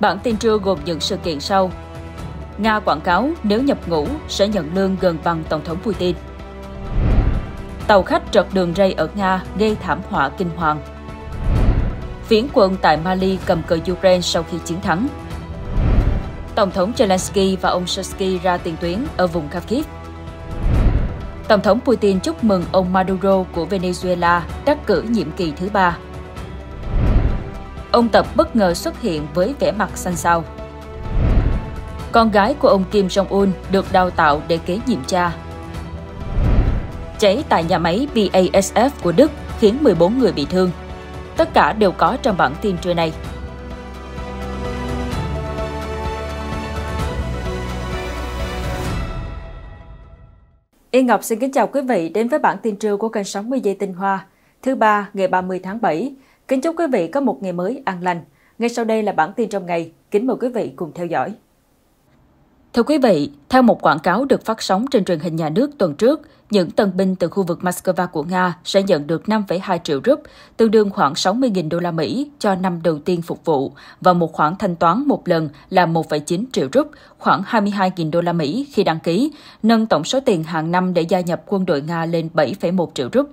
Bản tin trưa gồm những sự kiện sau. Nga quảng cáo nếu nhập ngũ sẽ nhận lương gần bằng Tổng thống Putin. Tàu khách trật đường ray ở Nga gây thảm họa kinh hoàng. Phiến quân tại Mali cầm cờ Ukraine sau khi chiến thắng. Tổng thống Zelensky và ông Shosky ra tiền tuyến ở vùng Kharkiv. Tổng thống Putin chúc mừng ông Maduro của Venezuela đắc cử nhiệm kỳ thứ ba ông Tập bất ngờ xuất hiện với vẻ mặt xanh xao. Con gái của ông Kim Jong-un được đào tạo để kế nhiệm cha. Cháy tại nhà máy BASF của Đức khiến 14 người bị thương. Tất cả đều có trong bản tin trưa nay. Yên Ngọc xin kính chào quý vị đến với bản tin trưa của kênh 60 giây tinh hoa, thứ ba ngày 30 tháng 7, Kính chúc quý vị có một ngày mới an lành. Ngay sau đây là bản tin trong ngày. Kính mời quý vị cùng theo dõi. Thưa quý vị, theo một quảng cáo được phát sóng trên truyền hình nhà nước tuần trước, những tân binh từ khu vực Moscow của Nga sẽ nhận được 5,2 triệu rúp, tương đương khoảng 60.000 đô la Mỹ cho năm đầu tiên phục vụ và một khoản thanh toán một lần là 1,9 triệu rúp, khoảng 22.000 đô la Mỹ khi đăng ký, nâng tổng số tiền hàng năm để gia nhập quân đội Nga lên 7,1 triệu rúp.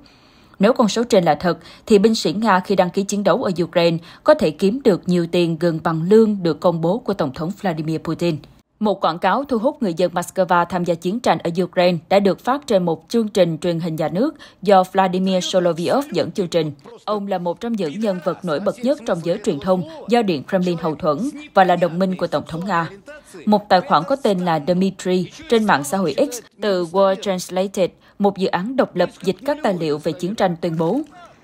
Nếu con số trên là thật, thì binh sĩ Nga khi đăng ký chiến đấu ở Ukraine có thể kiếm được nhiều tiền gần bằng lương được công bố của Tổng thống Vladimir Putin. Một quảng cáo thu hút người dân Moscow tham gia chiến tranh ở Ukraine đã được phát trên một chương trình truyền hình nhà nước do Vladimir soloviev dẫn chương trình. Ông là một trong những nhân vật nổi bật nhất trong giới truyền thông do Điện Kremlin hậu thuẫn và là đồng minh của Tổng thống Nga. Một tài khoản có tên là Dmitry trên mạng xã hội X từ World Translated một dự án độc lập dịch các tài liệu về chiến tranh tuyên bố.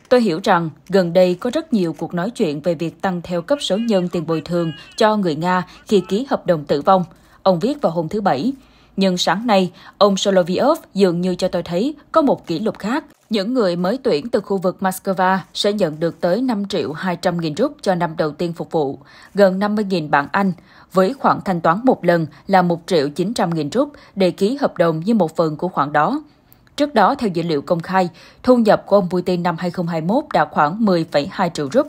Tôi hiểu rằng gần đây có rất nhiều cuộc nói chuyện về việc tăng theo cấp số nhân tiền bồi thường cho người Nga khi ký hợp đồng tử vong. Ông viết vào hôm thứ Bảy. Nhưng sáng nay, ông Solovyov dường như cho tôi thấy có một kỷ lục khác. Những người mới tuyển từ khu vực Moscow sẽ nhận được tới 5 triệu 200 nghìn rút cho năm đầu tiên phục vụ, gần 50 nghìn bảng Anh, với khoản thanh toán một lần là 1 triệu 900 nghìn rút để ký hợp đồng như một phần của khoản đó. Trước đó, theo dữ liệu công khai, thu nhập của ông Putin năm 2021 đạt khoảng 10,2 triệu rúp.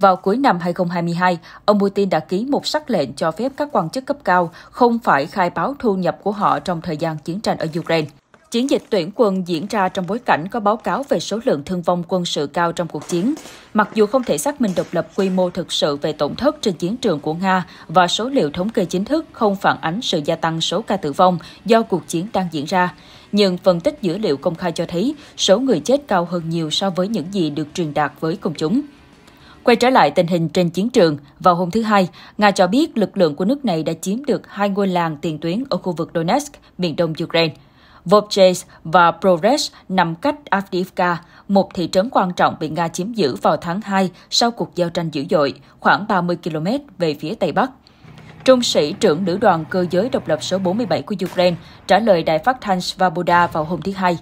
Vào cuối năm 2022, ông Putin đã ký một sắc lệnh cho phép các quan chức cấp cao không phải khai báo thu nhập của họ trong thời gian chiến tranh ở Ukraine. Chiến dịch tuyển quân diễn ra trong bối cảnh có báo cáo về số lượng thương vong quân sự cao trong cuộc chiến. Mặc dù không thể xác minh độc lập quy mô thực sự về tổn thất trên chiến trường của Nga và số liệu thống kê chính thức không phản ánh sự gia tăng số ca tử vong do cuộc chiến đang diễn ra, nhưng phân tích dữ liệu công khai cho thấy số người chết cao hơn nhiều so với những gì được truyền đạt với công chúng. Quay trở lại tình hình trên chiến trường, vào hôm thứ Hai, Nga cho biết lực lượng của nước này đã chiếm được hai ngôi làng tiền tuyến ở khu vực Donetsk, miền đông Ukraine. Vovches và Prores nằm cách Avdiivka, một thị trấn quan trọng bị Nga chiếm giữ vào tháng 2 sau cuộc giao tranh dữ dội, khoảng 30 km về phía Tây Bắc. Trung sĩ trưởng nữ đoàn cơ giới độc lập số 47 của Ukraine trả lời đài phát thanh Svoboda vào hôm thứ Hai.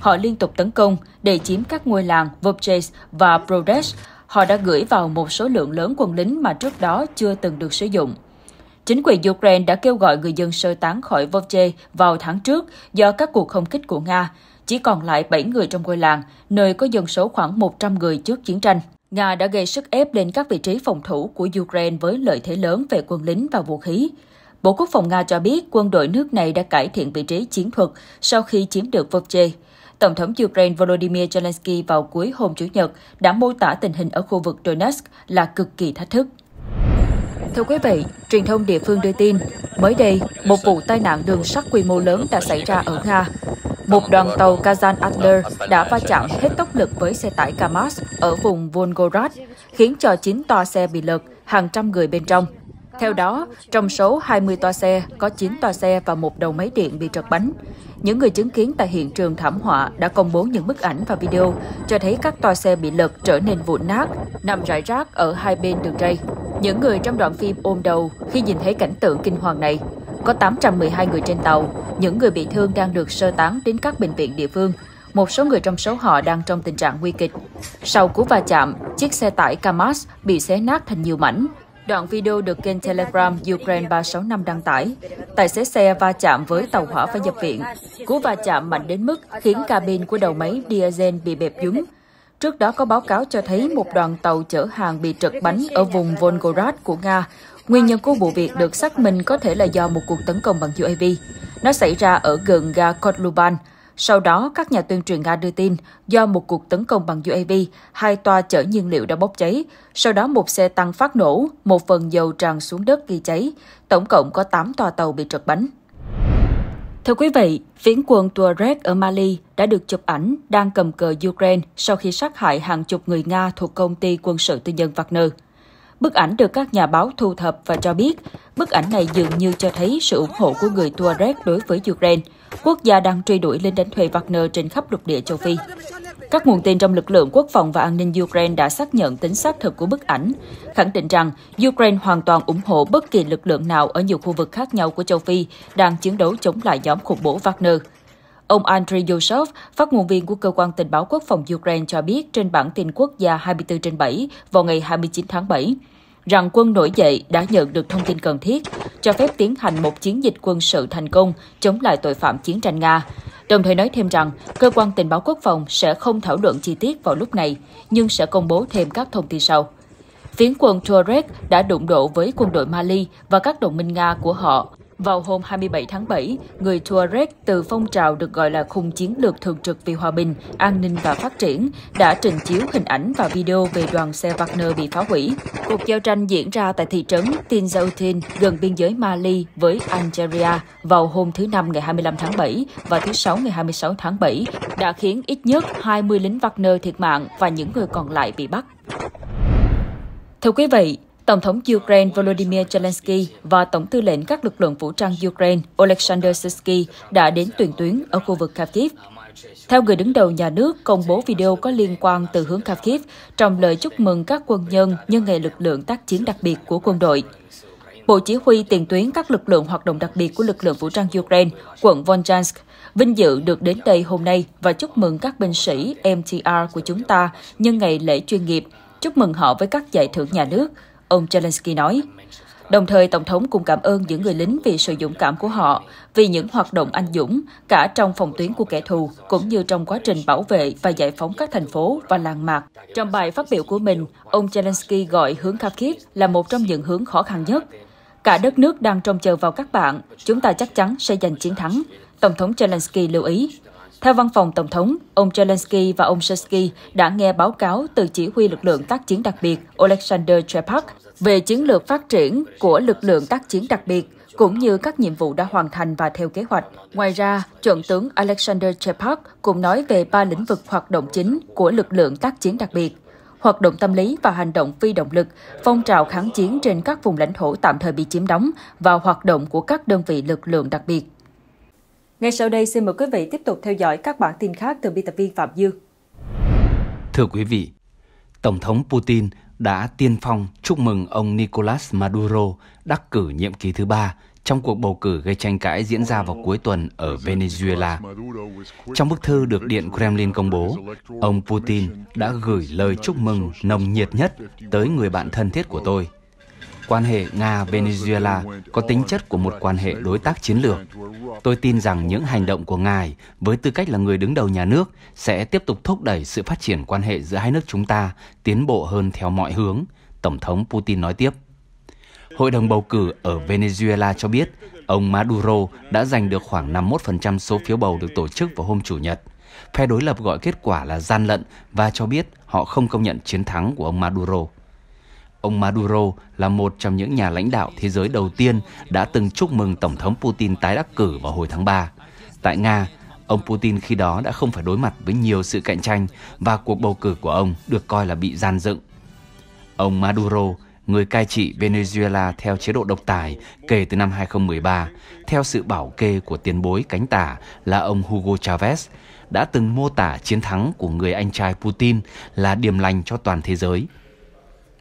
Họ liên tục tấn công để chiếm các ngôi làng Vovches và Prodesh. Họ đã gửi vào một số lượng lớn quân lính mà trước đó chưa từng được sử dụng. Chính quyền Ukraine đã kêu gọi người dân sơ tán khỏi Vovche vào tháng trước do các cuộc không kích của Nga. Chỉ còn lại 7 người trong ngôi làng, nơi có dân số khoảng 100 người trước chiến tranh. Nga đã gây sức ép lên các vị trí phòng thủ của Ukraine với lợi thế lớn về quân lính và vũ khí. Bộ Quốc phòng Nga cho biết quân đội nước này đã cải thiện vị trí chiến thuật sau khi chiếm được Vovche. Tổng thống Ukraine Volodymyr Zelensky vào cuối hôm Chủ nhật đã mô tả tình hình ở khu vực Donetsk là cực kỳ thách thức. Thưa quý vị, truyền thông địa phương đưa tin, mới đây, một vụ tai nạn đường sắt quy mô lớn đã xảy ra ở Nga, một đoàn tàu Kazan Adler đã va chạm hết tốc lực với xe tải Kamaz ở vùng Volgograd, khiến cho 9 toa xe bị lật, hàng trăm người bên trong. Theo đó, trong số 20 toa xe, có 9 toa xe và một đầu máy điện bị trật bánh. Những người chứng kiến tại hiện trường thảm họa đã công bố những bức ảnh và video cho thấy các toa xe bị lật trở nên vụn nát, nằm rải rác ở hai bên đường ray. Những người trong đoạn phim ôm đầu khi nhìn thấy cảnh tượng kinh hoàng này có 812 người trên tàu. Những người bị thương đang được sơ tán đến các bệnh viện địa phương. Một số người trong số họ đang trong tình trạng nguy kịch. Sau cú va chạm, chiếc xe tải Kamaz bị xé nát thành nhiều mảnh. Đoạn video được kênh Telegram Ukraine 365 đăng tải. Tài xế xe va chạm với tàu hỏa phải nhập viện. Cú va chạm mạnh đến mức khiến cabin của đầu máy diesel bị bẹp dúng, Trước đó có báo cáo cho thấy một đoàn tàu chở hàng bị trật bánh ở vùng Volgograd của Nga Nguyên nhân của vụ việc được xác minh có thể là do một cuộc tấn công bằng UAV. Nó xảy ra ở gần ga Kotluban. Sau đó, các nhà tuyên truyền Nga đưa tin do một cuộc tấn công bằng UAV, hai toa chở nhiên liệu đã bốc cháy. Sau đó, một xe tăng phát nổ, một phần dầu tràn xuống đất gây cháy. Tổng cộng có 8 toa tàu bị trật bánh. Thưa quý vị, phiến quân Tuareg ở Mali đã được chụp ảnh đang cầm cờ Ukraine sau khi sát hại hàng chục người Nga thuộc công ty quân sự tư nhân Wagner. Bức ảnh được các nhà báo thu thập và cho biết, bức ảnh này dường như cho thấy sự ủng hộ của người Tuareg đối với Ukraine, quốc gia đang truy đuổi lính đánh thuê Wagner trên khắp lục địa châu Phi. Các nguồn tin trong lực lượng quốc phòng và an ninh Ukraine đã xác nhận tính xác thực của bức ảnh, khẳng định rằng Ukraine hoàn toàn ủng hộ bất kỳ lực lượng nào ở nhiều khu vực khác nhau của châu Phi đang chiến đấu chống lại nhóm khủng bố Wagner. Ông Andriy Yusov, phát ngôn viên của Cơ quan Tình báo Quốc phòng Ukraine cho biết trên bản tin quốc gia 24 trên 7 vào ngày 29 tháng 7, rằng quân nổi dậy đã nhận được thông tin cần thiết, cho phép tiến hành một chiến dịch quân sự thành công chống lại tội phạm chiến tranh Nga, đồng thời nói thêm rằng cơ quan tình báo quốc phòng sẽ không thảo luận chi tiết vào lúc này, nhưng sẽ công bố thêm các thông tin sau. Phiến quân Tuareg đã đụng độ với quân đội Mali và các đồng minh Nga của họ vào hôm 27 tháng 7, người Tuareg từ phong trào được gọi là khung chiến lược thường trực vì hòa bình, an ninh và phát triển đã trình chiếu hình ảnh và video về đoàn xe Wagner bị phá hủy. Cuộc giao tranh diễn ra tại thị trấn Tinzautin gần biên giới Mali với Algeria vào hôm thứ Năm ngày 25 tháng 7 và thứ Sáu ngày 26 tháng 7 đã khiến ít nhất 20 lính Wagner thiệt mạng và những người còn lại bị bắt. Thưa quý vị, Tổng thống Ukraine Volodymyr Zelensky và Tổng tư lệnh các lực lượng vũ trang Ukraine Oleksandr Sisky đã đến tuyển tuyến ở khu vực Kharkiv. Theo người đứng đầu nhà nước công bố video có liên quan từ hướng Kharkiv trong lời chúc mừng các quân nhân nhân ngày lực lượng tác chiến đặc biệt của quân đội. Bộ Chỉ huy tiền tuyến các lực lượng hoạt động đặc biệt của lực lượng vũ trang Ukraine, quận Volchansk, vinh dự được đến đây hôm nay và chúc mừng các binh sĩ MTR của chúng ta nhân ngày lễ chuyên nghiệp, chúc mừng họ với các giải thưởng nhà nước, ông Zelensky nói. Đồng thời, Tổng thống cũng cảm ơn những người lính vì sự dũng cảm của họ, vì những hoạt động anh dũng, cả trong phòng tuyến của kẻ thù, cũng như trong quá trình bảo vệ và giải phóng các thành phố và làng mạc. Trong bài phát biểu của mình, ông Zelensky gọi hướng Kharkiv là một trong những hướng khó khăn nhất. Cả đất nước đang trông chờ vào các bạn, chúng ta chắc chắn sẽ giành chiến thắng, Tổng thống Zelensky lưu ý. Theo văn phòng Tổng thống, ông Zelensky và ông Shesky đã nghe báo cáo từ chỉ huy lực lượng tác chiến đặc biệt Alexander Trepak về chiến lược phát triển của lực lượng tác chiến đặc biệt cũng như các nhiệm vụ đã hoàn thành và theo kế hoạch. Ngoài ra, chuẩn tướng Alexander Trepak cũng nói về ba lĩnh vực hoạt động chính của lực lượng tác chiến đặc biệt hoạt động tâm lý và hành động phi động lực, phong trào kháng chiến trên các vùng lãnh thổ tạm thời bị chiếm đóng và hoạt động của các đơn vị lực lượng đặc biệt. Ngay sau đây xin mời quý vị tiếp tục theo dõi các bản tin khác từ biên tập viên Phạm Dương. Thưa quý vị, Tổng thống Putin đã tiên phong chúc mừng ông Nicolas Maduro đắc cử nhiệm kỳ thứ ba trong cuộc bầu cử gây tranh cãi diễn ra vào cuối tuần ở Venezuela. Trong bức thư được Điện Kremlin công bố, ông Putin đã gửi lời chúc mừng nồng nhiệt nhất tới người bạn thân thiết của tôi, quan hệ Nga-Venezuela có tính chất của một quan hệ đối tác chiến lược. Tôi tin rằng những hành động của ngài với tư cách là người đứng đầu nhà nước sẽ tiếp tục thúc đẩy sự phát triển quan hệ giữa hai nước chúng ta tiến bộ hơn theo mọi hướng, Tổng thống Putin nói tiếp. Hội đồng bầu cử ở Venezuela cho biết ông Maduro đã giành được khoảng 51% số phiếu bầu được tổ chức vào hôm Chủ nhật. Phe đối lập gọi kết quả là gian lận và cho biết họ không công nhận chiến thắng của ông Maduro ông Maduro là một trong những nhà lãnh đạo thế giới đầu tiên đã từng chúc mừng Tổng thống Putin tái đắc cử vào hồi tháng 3. Tại Nga, ông Putin khi đó đã không phải đối mặt với nhiều sự cạnh tranh và cuộc bầu cử của ông được coi là bị gian dựng. Ông Maduro, người cai trị Venezuela theo chế độ độc tài kể từ năm 2013, theo sự bảo kê của tiền bối cánh tả là ông Hugo Chavez, đã từng mô tả chiến thắng của người anh trai Putin là điểm lành cho toàn thế giới –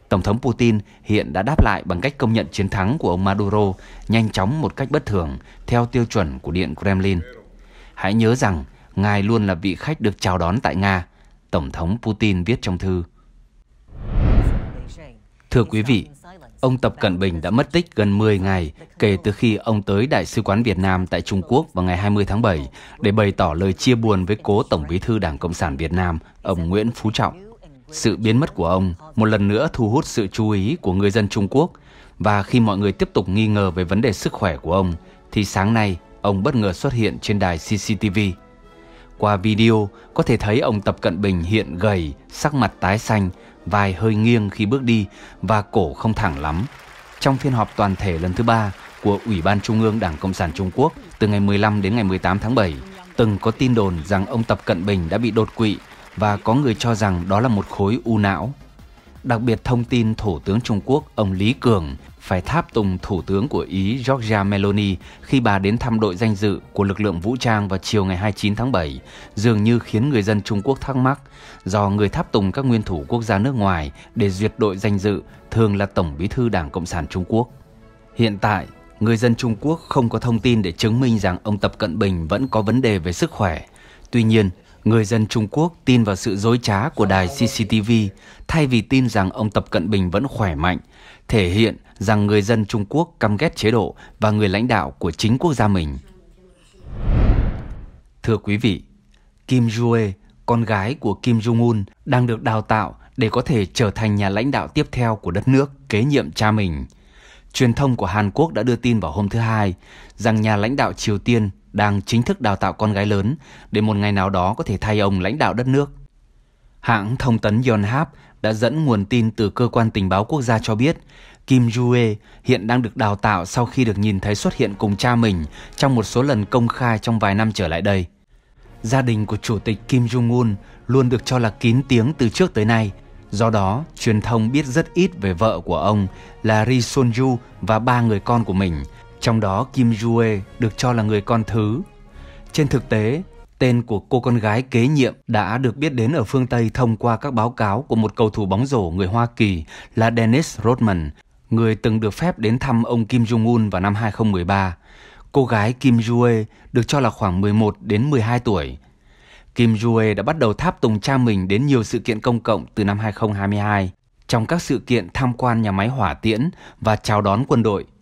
Tổng thống Putin hiện đã đáp lại bằng cách công nhận chiến thắng của ông Maduro nhanh chóng một cách bất thường theo tiêu chuẩn của Điện Kremlin. Hãy nhớ rằng, ngài luôn là vị khách được chào đón tại Nga, Tổng thống Putin viết trong thư. Thưa quý vị, ông Tập Cận Bình đã mất tích gần 10 ngày kể từ khi ông tới Đại sứ quán Việt Nam tại Trung Quốc vào ngày 20 tháng 7 để bày tỏ lời chia buồn với cố Tổng bí thư Đảng Cộng sản Việt Nam, ông Nguyễn Phú Trọng. Sự biến mất của ông một lần nữa thu hút sự chú ý của người dân Trung Quốc và khi mọi người tiếp tục nghi ngờ về vấn đề sức khỏe của ông thì sáng nay ông bất ngờ xuất hiện trên đài CCTV. Qua video có thể thấy ông Tập Cận Bình hiện gầy, sắc mặt tái xanh, vai hơi nghiêng khi bước đi và cổ không thẳng lắm. Trong phiên họp toàn thể lần thứ ba của Ủy ban Trung ương Đảng Cộng sản Trung Quốc từ ngày 15 đến ngày 18 tháng 7, từng có tin đồn rằng ông Tập Cận Bình đã bị đột quỵ và có người cho rằng đó là một khối u não. Đặc biệt thông tin Thủ tướng Trung Quốc ông Lý Cường phải tháp tùng Thủ tướng của Ý Giorgia Meloni khi bà đến thăm đội danh dự của lực lượng vũ trang vào chiều ngày 29 tháng 7 dường như khiến người dân Trung Quốc thắc mắc do người tháp tùng các nguyên thủ quốc gia nước ngoài để duyệt đội danh dự thường là Tổng bí thư Đảng Cộng sản Trung Quốc. Hiện tại, người dân Trung Quốc không có thông tin để chứng minh rằng ông Tập Cận Bình vẫn có vấn đề về sức khỏe. Tuy nhiên, người dân Trung Quốc tin vào sự dối trá của đài CCTV thay vì tin rằng ông Tập Cận Bình vẫn khỏe mạnh, thể hiện rằng người dân Trung Quốc căm ghét chế độ và người lãnh đạo của chính quốc gia mình. Thưa quý vị, Kim jong con gái của Kim Jong-un, đang được đào tạo để có thể trở thành nhà lãnh đạo tiếp theo của đất nước kế nhiệm cha mình. Truyền thông của Hàn Quốc đã đưa tin vào hôm thứ Hai rằng nhà lãnh đạo Triều Tiên đang chính thức đào tạo con gái lớn để một ngày nào đó có thể thay ông lãnh đạo đất nước. Hãng thông tấn Yonhap đã dẫn nguồn tin từ cơ quan tình báo quốc gia cho biết Kim Jue hiện đang được đào tạo sau khi được nhìn thấy xuất hiện cùng cha mình trong một số lần công khai trong vài năm trở lại đây. Gia đình của chủ tịch Kim Jong-un luôn được cho là kín tiếng từ trước tới nay, do đó truyền thông biết rất ít về vợ của ông là Ri Sun-ju và ba người con của mình – trong đó Kim Jue được cho là người con thứ. Trên thực tế, tên của cô con gái kế nhiệm đã được biết đến ở phương Tây thông qua các báo cáo của một cầu thủ bóng rổ người Hoa Kỳ là Dennis Rodman, người từng được phép đến thăm ông Kim Jong-un vào năm 2013. Cô gái Kim Jue được cho là khoảng 11 đến 12 tuổi. Kim Jue đã bắt đầu tháp tùng cha mình đến nhiều sự kiện công cộng từ năm 2022, trong các sự kiện tham quan nhà máy hỏa tiễn và chào đón quân đội –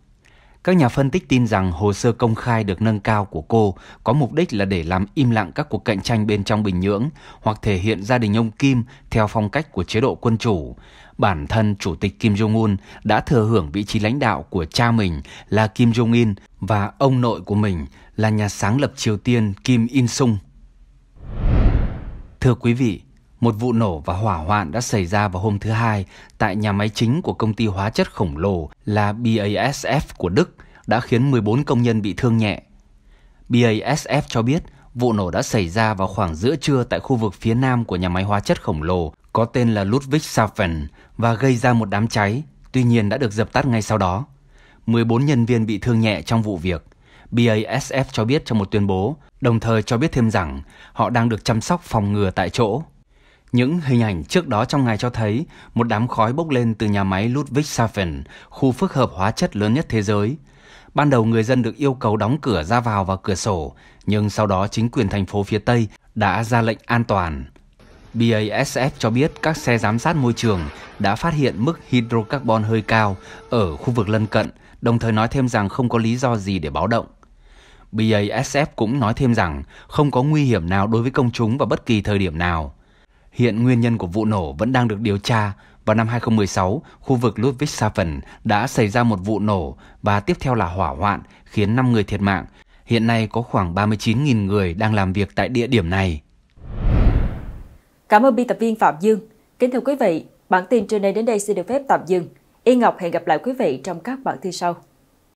các nhà phân tích tin rằng hồ sơ công khai được nâng cao của cô có mục đích là để làm im lặng các cuộc cạnh tranh bên trong Bình Nhưỡng hoặc thể hiện gia đình ông Kim theo phong cách của chế độ quân chủ. Bản thân Chủ tịch Kim Jong-un đã thừa hưởng vị trí lãnh đạo của cha mình là Kim Jong-in và ông nội của mình là nhà sáng lập Triều Tiên Kim In-sung. Thưa quý vị, một vụ nổ và hỏa hoạn đã xảy ra vào hôm thứ Hai tại nhà máy chính của công ty hóa chất khổng lồ là BASF của Đức đã khiến 14 công nhân bị thương nhẹ. BASF cho biết vụ nổ đã xảy ra vào khoảng giữa trưa tại khu vực phía nam của nhà máy hóa chất khổng lồ có tên là Ludwigshafen và gây ra một đám cháy, tuy nhiên đã được dập tắt ngay sau đó. 14 nhân viên bị thương nhẹ trong vụ việc. BASF cho biết trong một tuyên bố, đồng thời cho biết thêm rằng họ đang được chăm sóc phòng ngừa tại chỗ. Những hình ảnh trước đó trong ngày cho thấy một đám khói bốc lên từ nhà máy Ludwigshafen, khu phức hợp hóa chất lớn nhất thế giới. Ban đầu người dân được yêu cầu đóng cửa ra vào và cửa sổ, nhưng sau đó chính quyền thành phố phía Tây đã ra lệnh an toàn. BASF cho biết các xe giám sát môi trường đã phát hiện mức hydrocarbon hơi cao ở khu vực lân cận, đồng thời nói thêm rằng không có lý do gì để báo động. BASF cũng nói thêm rằng không có nguy hiểm nào đối với công chúng vào bất kỳ thời điểm nào. Hiện nguyên nhân của vụ nổ vẫn đang được điều tra. Vào năm 2016, khu vực Ludwigshafen đã xảy ra một vụ nổ và tiếp theo là hỏa hoạn khiến 5 người thiệt mạng. Hiện nay có khoảng 39.000 người đang làm việc tại địa điểm này. Cảm ơn biên tập viên Phạm Dương. Kính thưa quý vị, bản tin trưa nay đến đây xin được phép tạm dừng. Y Ngọc hẹn gặp lại quý vị trong các bản tin sau.